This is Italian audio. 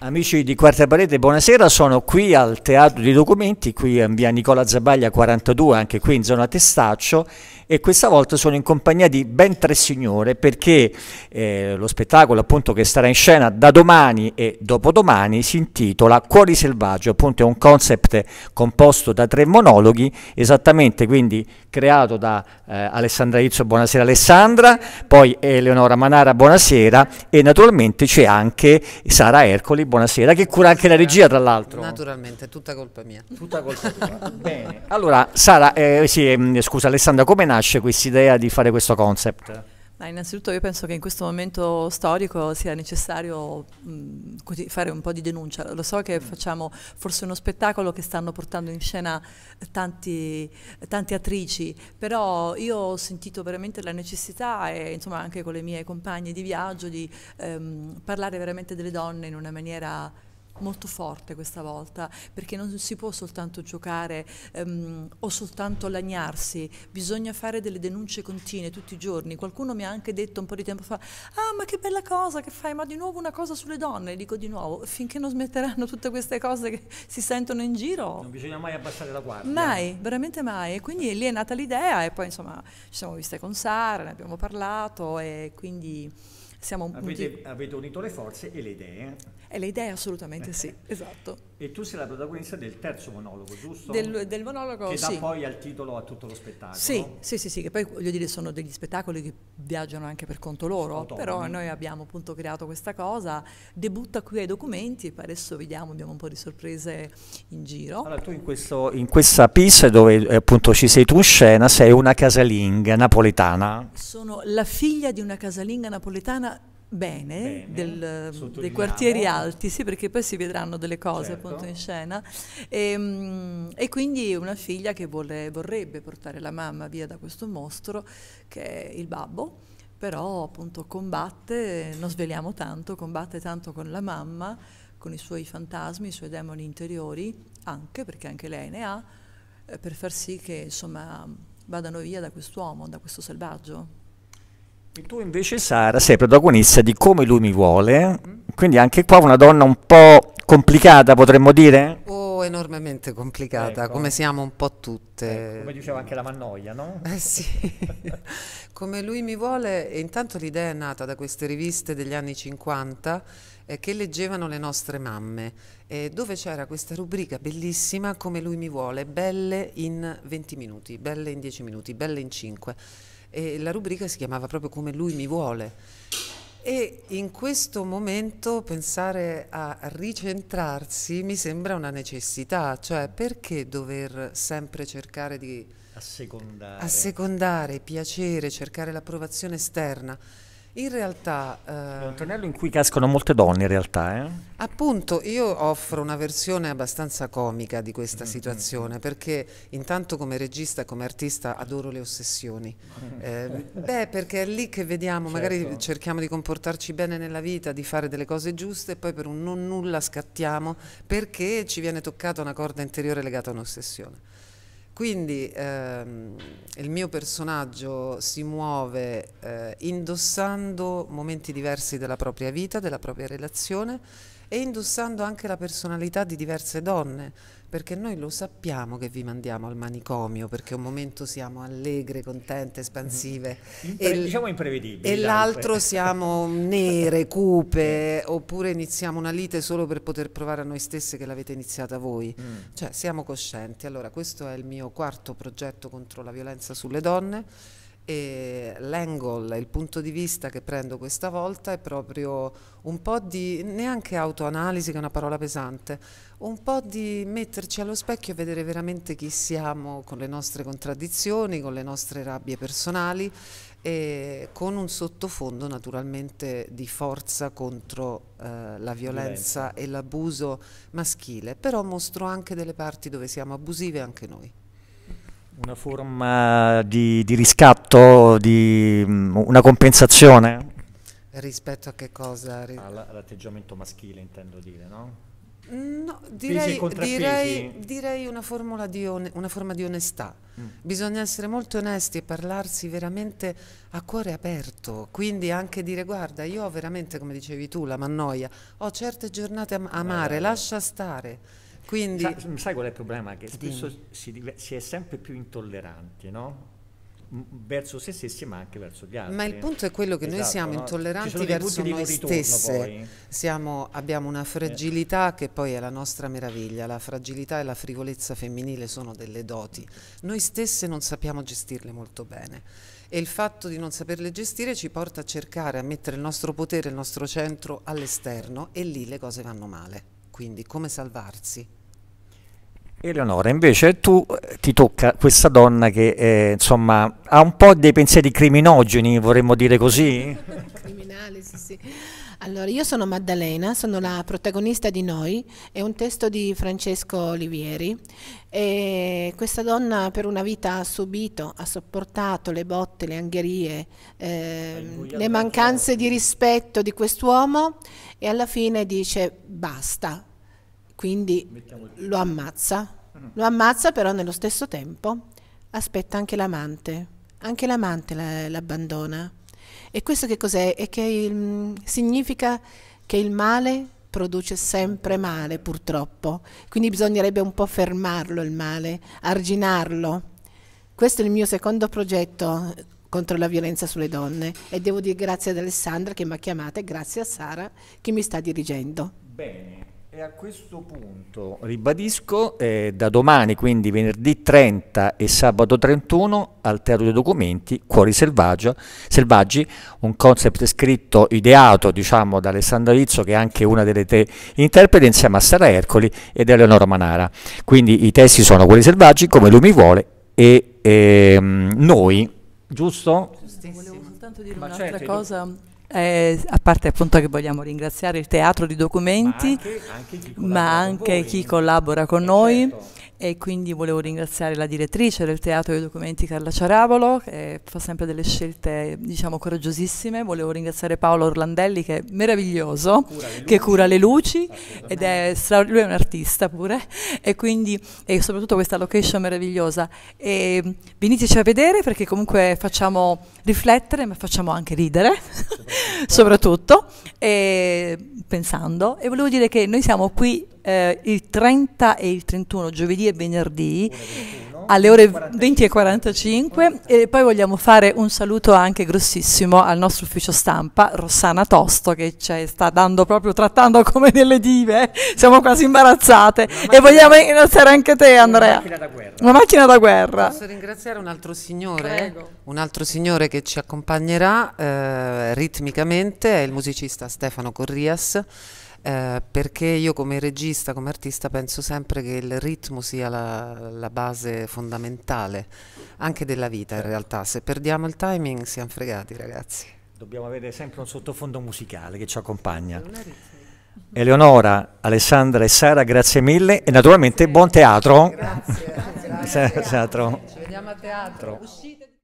Amici di Quarta Parete, buonasera, sono qui al Teatro dei Documenti, qui in via Nicola Zabaglia 42, anche qui in zona Testaccio e questa volta sono in compagnia di ben tre signore perché eh, lo spettacolo appunto che starà in scena da domani e dopodomani si intitola Cuori selvaggio, appunto è un concept composto da tre monologhi, esattamente quindi creato da eh, Alessandra Izzo, buonasera Alessandra, poi Eleonora Manara, buonasera e naturalmente c'è anche Sara Ercoli, buonasera, che cura anche la regia tra l'altro. Naturalmente, tutta colpa mia. Tutta colpa tua. Bene. Allora, Sara, eh, sì, ehm, scusa Alessandra, come nasce? nasce questa idea di fare questo concept? Ma innanzitutto io penso che in questo momento storico sia necessario mh, fare un po' di denuncia. Lo so che mm. facciamo forse uno spettacolo che stanno portando in scena tanti, tante attrici, però io ho sentito veramente la necessità e insomma anche con le mie compagne di viaggio di ehm, parlare veramente delle donne in una maniera molto forte questa volta, perché non si può soltanto giocare um, o soltanto lagnarsi, bisogna fare delle denunce continue tutti i giorni. Qualcuno mi ha anche detto un po' di tempo fa, ah ma che bella cosa che fai, ma di nuovo una cosa sulle donne, e dico di nuovo, finché non smetteranno tutte queste cose che si sentono in giro. Non bisogna mai abbassare la guardia. Mai, veramente mai. E quindi lì è nata l'idea e poi insomma ci siamo viste con Sara, ne abbiamo parlato e quindi... Siamo un avete, di... avete unito le forze e le idee. E le idee assolutamente sì, esatto. E tu sei la protagonista del terzo monologo, giusto? Del, del monologo, che dà sì. poi al titolo a tutto lo spettacolo. Sì, sì, sì, sì, che poi voglio dire sono degli spettacoli che viaggiano anche per conto loro, Autonomi. però noi abbiamo appunto creato questa cosa, debutta qui ai documenti e adesso vediamo, abbiamo un po' di sorprese in giro. Allora tu in, questo, in questa piece dove eh, appunto ci sei tu in scena sei una casalinga napoletana. Sono la figlia di una casalinga napoletana bene, bene. Del, dei quartieri alti, sì, perché poi si vedranno delle cose certo. appunto in scena. E, ehm, e, quindi una figlia che vuole, vorrebbe portare la mamma via da questo mostro che è il babbo però appunto combatte, non sveliamo tanto, combatte tanto con la mamma, con i suoi fantasmi, i suoi demoni interiori, anche perché anche lei ne ha, eh, per far sì che insomma vadano via da quest'uomo, da questo selvaggio. E tu invece, Sara, sei protagonista di Come lui mi vuole, mm-hmm. quindi anche qua una donna un po' complicata, potremmo dire? Oh, enormemente complicata, ecco. come siamo un po' tutte. Eh, come diceva anche la Mannoia, no? Eh sì, come lui mi vuole, e intanto l'idea è nata da queste riviste degli anni 50 eh, che leggevano le nostre mamme, eh, dove c'era questa rubrica bellissima, Come lui mi vuole, belle in 20 minuti, belle in 10 minuti, belle in 5 e la rubrica si chiamava proprio Come lui mi vuole. E in questo momento pensare a ricentrarsi mi sembra una necessità, cioè perché dover sempre cercare di assecondare, assecondare piacere, cercare l'approvazione esterna? In realtà... Eh, è un tornello in cui cascono molte donne in realtà. Eh? Appunto, io offro una versione abbastanza comica di questa mm -hmm. situazione, mm. perché intanto come regista come artista adoro le ossessioni. Eh, beh, perché è lì che vediamo, certo. magari cerchiamo di comportarci bene nella vita, di fare delle cose giuste e poi per un non nulla scattiamo perché ci viene toccata una corda interiore legata a un'ossessione. Quindi ehm, il mio personaggio si muove eh, indossando momenti diversi della propria vita, della propria relazione e indossando anche la personalità di diverse donne, perché noi lo sappiamo che vi mandiamo al manicomio, perché un momento siamo allegre, contente, espansive, Impre- mm-hmm. e, diciamo imprevedibili. E l'altro siamo nere, cupe, oppure iniziamo una lite solo per poter provare a noi stesse che l'avete iniziata voi. Mm. Cioè siamo coscienti. Allora questo è il mio quarto progetto contro la violenza sulle donne e l'angle, il punto di vista che prendo questa volta è proprio un po' di, neanche autoanalisi che è una parola pesante, un po' di metterci allo specchio e vedere veramente chi siamo con le nostre contraddizioni, con le nostre rabbie personali e con un sottofondo naturalmente di forza contro eh, la violenza e l'abuso maschile, però mostro anche delle parti dove siamo abusive anche noi. Una forma di, di riscatto, di mm, una compensazione? Rispetto a che cosa? All'atteggiamento maschile intendo dire, no? No, direi, direi, direi una, di una, forma di onestà. Mm. Bisogna essere molto onesti e parlarsi veramente a cuore aperto, quindi anche dire guarda, io ho veramente, come dicevi tu, la mannoia, ho certe giornate am amare, eh. lascia stare quindi, Sa, mm, sai qual è il problema? Che spesso si, si, è sempre più intolleranti, no? verso se stessi ma anche verso gli altri. Ma il punto è quello che esatto, noi siamo no? intolleranti verso noi stessi, abbiamo una fragilità eh. che poi è la nostra meraviglia, la fragilità e la frivolezza femminile sono delle doti, noi stesse non sappiamo gestirle molto bene e il fatto di non saperle gestire ci porta a cercare, a mettere il nostro potere, il nostro centro all'esterno e lì le cose vanno male quindi come salvarsi? Eleonora, invece tu eh, ti tocca questa donna che eh, insomma ha un po' dei pensieri criminogeni, vorremmo dire così? Criminali, sì, sì. Allora, io sono Maddalena, sono la protagonista di Noi, è un testo di Francesco Olivieri. E questa donna per una vita ha subito, ha sopportato le botte, le angherie, eh, le mancanze di rispetto di quest'uomo e alla fine dice basta, quindi lo ammazza. Mm. Lo ammazza però nello stesso tempo aspetta anche l'amante, anche l'amante l'abbandona. E questo che cos'è? È che il, mm, significa che il male produce sempre male, purtroppo. Quindi bisognerebbe un po' fermarlo il male, arginarlo. Questo è il mio secondo progetto eh, contro la violenza sulle donne e devo dire grazie ad Alessandra che mi ha chiamata e grazie a Sara che mi sta dirigendo. Bene. E a questo punto ribadisco, eh, da domani, quindi venerdì 30 e sabato 31, al Teatro dei Documenti, Cuori Selvaggi, un concept scritto, ideato diciamo, da Alessandra Rizzo, che è anche una delle tre interprete, insieme a Sara Ercoli ed Eleonora Manara. Quindi i testi sono Cuori Selvaggi, Come Lui Mi Vuole e ehm, Noi, giusto? Giustissimo. Volevo soltanto dire Ma un'altra certo. cosa eh, a parte appunto che vogliamo ringraziare il Teatro di Documenti, ma anche, chi collabora con noi. Eh, certo. E quindi volevo ringraziare la direttrice del Teatro dei Documenti Carla Ciaravolo, che fa sempre delle scelte diciamo coraggiosissime. Volevo ringraziare Paolo Orlandelli, che è meraviglioso, cura che cura le luci, ed è lui è un artista pure, e quindi e soprattutto questa location meravigliosa. E veniteci a vedere perché comunque facciamo riflettere, ma facciamo anche ridere. soprattutto, e pensando. E volevo dire che noi siamo qui eh, il 30 e il 31, giovedì e venerdì alle ore 20 e 45 e poi vogliamo fare un saluto anche grossissimo al nostro ufficio stampa Rossana Tosto che ci sta dando proprio trattando come delle dive eh. siamo quasi imbarazzate e vogliamo ringraziare anche te Andrea una macchina, una macchina da guerra posso ringraziare un altro signore Prego. un altro signore che ci accompagnerà eh, ritmicamente è il musicista Stefano Corrias eh, perché io come regista, come artista penso sempre che il ritmo sia la, la base fondamentale anche della vita in certo. realtà, se perdiamo il timing siamo fregati ragazzi. Dobbiamo avere sempre un sottofondo musicale che ci accompagna. Eleonora, Alessandra e Sara, grazie mille e naturalmente buon teatro. Grazie. grazie, grazie. Ci vediamo a teatro.